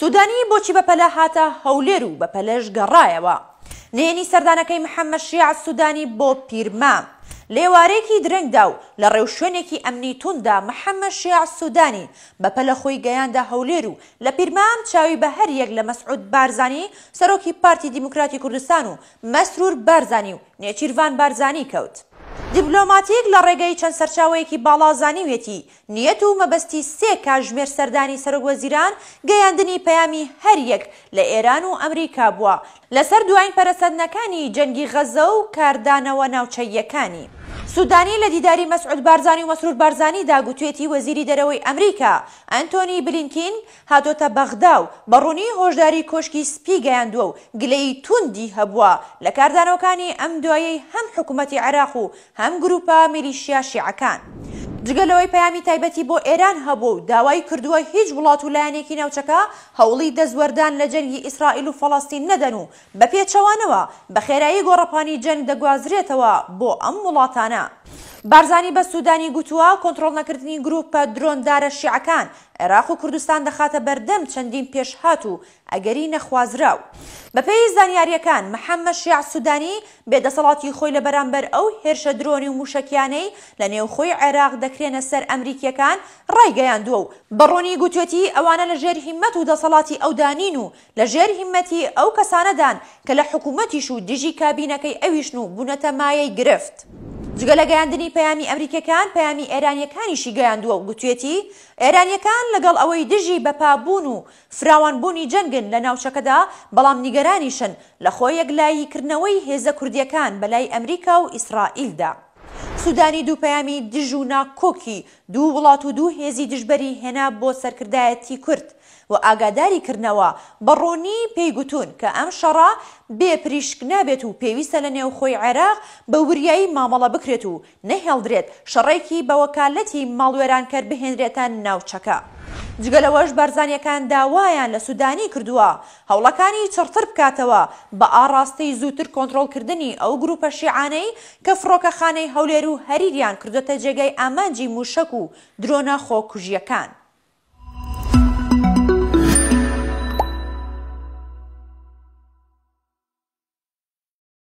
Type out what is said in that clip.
سودانی بۆچی بەپەلە هاتە هەولێر و بەپەلەش گەڕایەوە نێنی سەردانەکەی محەممە شیع سودانی بۆ پیرما لێوارێکی درنگدا و لە ڕێو شوێنێکی ئەمنی توندا محەممە شیع سودانی بەپەلە خۆی گەیاندا هەولێر و لە پیرمام چاوی بە هەر یەک لە مەسعود بارزانانی سەرۆکی پارتی دیموکراتی کوردستان و مەسرور بارزانانی و نێچیروان بارزانانی کەوت. دیبلۆماتیک لە ڕێگەی چەند سەرچاوەیەکی باڵازانی وێتی نیەت و مەبەستی سێ کاژمێر سەردانی سەرۆگوەزیران گەیاندنی پەیامی هەریەک لە ئێران و ئەمریکا بووە لەسەر دوایین پەرسەدنەکانی جەنگی غەزە و کاردانەوە ناوچەیەکانی. سودانی لە دیداری مەسعود بارزانانی و مەسرور بارزانانی داگوتوێتی وەزیری دەرەوەی ئەمریکا ئەنتۆنی بلینکین هاتۆتە بەغدا و بەڕوونی هۆشداری کۆشکی سپی گەیاندووە و گلەی توندی هەبووە لە کاردانەوەکانی ئەم دوایی هەم حکوومەتی عراق و هەم گروپا میلیشیا شیعەکان. جگەلەوەی پامی تایبەتی بۆ ئێران هەبوو داوای کردووە هیچ وڵات و لایەنێکی ناوچەکە هەوڵی دەزوەردان لە جەنگی ئیسرائیل و فەڵاستین نەدەن و بە پێچەوانەوە بە خێرایی گۆڕەپانی جەنگ دەگوازرێتەوە بۆ ئەم وڵاتانە. بارزانی بە سوودانی گوتووە کۆنتترۆل نەکردنی گرروپە درۆندارە شیعەکان عێراق و کوردستان دەخاتە بەردەم چەندین پێشهات و ئەگەری نەخوازراو بەپێی زانیاریەکان محەممە شیع سوودانی بێدەسەڵاتی خۆی لە بەرامبەر ئەو هێرشە درۆنی و موشکیانەی لە نێوخۆی عێراق دەکرێنە سەر ئەمریکیەکان ڕایگەیاندووە و بەڕۆنی گوتوێتی ئەوانە لە ژێر هیممەت و دەسەڵاتی ئەودانین و لە ژێر هیمەتی ئەو کەسانەدان کە لە حکوومەتیش و دژی کابینەکەی ئەویشن و بوونەتە مایەی گرفت. جگە لە گەیاندنی پەیامی ئەمریکەکان پەیامی ئێرانیەکانیشی گەیاندووە و گوتوێتی ئێرانیەکان لەگەڵ ئەوەی دژی بەپابوون و فراوانبوونی جەنگن لە ناوچەکەدا بەڵام نیگەرانیشن لە خۆی یەکلاییکردنەوەی هێزە کوردیەکان بەلای ئەمریکا و ئیسرائیلدا. سوودانی دووپەیامی دژ و ناکۆکی دوو وڵات و دوو هێزی دژبەری هێنا بۆ سەرکردایەتی کورد و ئاگاداری کردنەوە بەڕۆنی پێیگوتون کە ئەم شەڕا بێپریشک نابێت و پێویستە لە نێو خۆی عێراق بە وریایی مامەڵە بکرێت و نەهێڵدرێت شەڕێکی بەوەکالەتی ماڵوێرانکەر بهێنرێتە ناوچەکە. جگە لەوەش بەرزانیەکان داوایان لە سودانی کردووە هەوڵەکانی چڕتر بکاتەوە بە ئاڕاستەی زووتر کۆنتترۆلکردنی ئەو گروپە شیعانەی کە فڕۆکەخانەی هەولێر و هەریریان کردوتە جێگەی ئامانجی موشک و درۆنە خۆکوژیەکان.